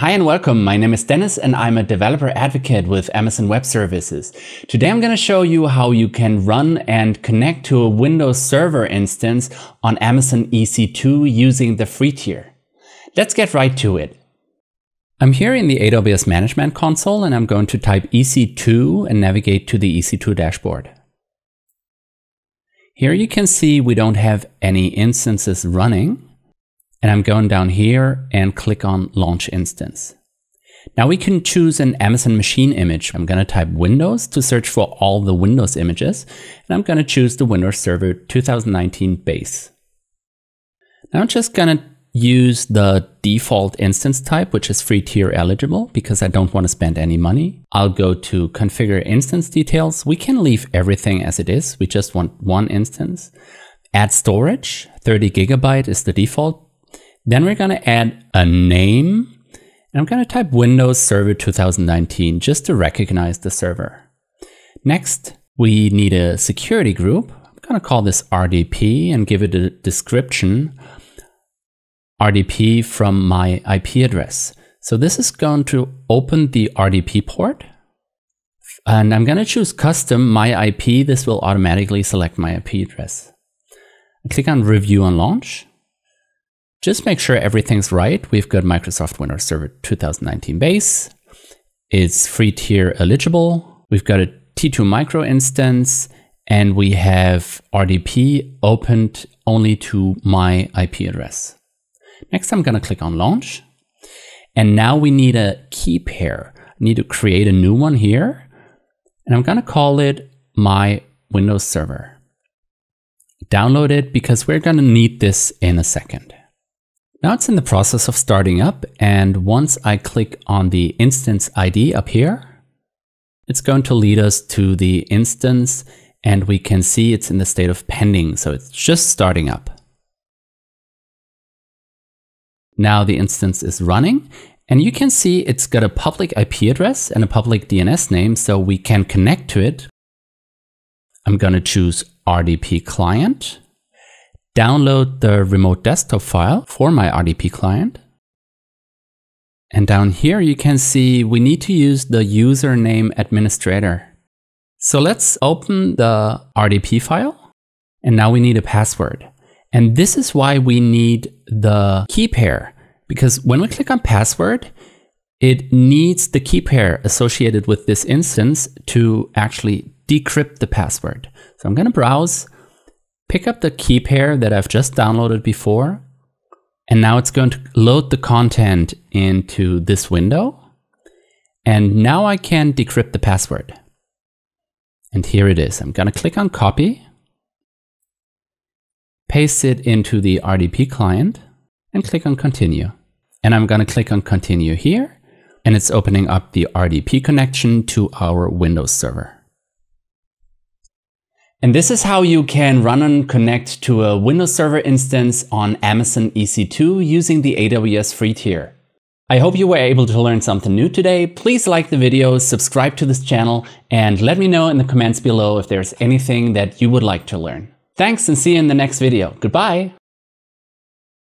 Hi and welcome. My name is Dennis and I'm a developer advocate with Amazon Web Services. Today I'm going to show you how you can run and connect to a Windows Server instance on Amazon EC2 using the free tier. Let's get right to it. I'm here in the AWS Management Console and I'm going to type EC2 and navigate to the EC2 dashboard. Here you can see we don't have any instances running and I'm going down here and click on launch instance. Now we can choose an Amazon machine image. I'm going to type Windows to search for all the Windows images, and I'm going to choose the Windows Server 2019 base. Now I'm just going to use the default instance type, which is free tier eligible because I don't want to spend any money. I'll go to configure instance details. We can leave everything as it is. We just want one instance. Add storage, 30 gigabyte is the default then we're going to add a name. And I'm going to type Windows Server 2019 just to recognize the server. Next, we need a security group. I'm going to call this RDP and give it a description RDP from my IP address. So this is going to open the RDP port. And I'm going to choose custom my IP. This will automatically select my IP address. I click on review and launch just make sure everything's right. We've got Microsoft Windows Server 2019 base. It's free tier eligible. We've got a T2 micro instance and we have RDP opened only to my IP address. Next, I'm gonna click on launch. And now we need a key pair. I need to create a new one here. And I'm gonna call it my Windows Server. Download it because we're gonna need this in a second. Now it's in the process of starting up and once I click on the instance ID up here, it's going to lead us to the instance and we can see it's in the state of pending, so it's just starting up. Now the instance is running and you can see it's got a public IP address and a public DNS name, so we can connect to it. I'm going to choose RDP client download the remote desktop file for my RDP client. And down here you can see we need to use the username administrator. So let's open the RDP file. And now we need a password. And this is why we need the key pair. Because when we click on password, it needs the key pair associated with this instance to actually decrypt the password. So I'm going to browse pick up the key pair that I've just downloaded before, and now it's going to load the content into this window. And now I can decrypt the password. And here it is. I'm going to click on copy, paste it into the RDP client, and click on continue. And I'm going to click on continue here, and it's opening up the RDP connection to our Windows server. And this is how you can run and connect to a Windows Server instance on Amazon EC2 using the AWS free tier. I hope you were able to learn something new today. Please like the video, subscribe to this channel, and let me know in the comments below if there's anything that you would like to learn. Thanks and see you in the next video. Goodbye.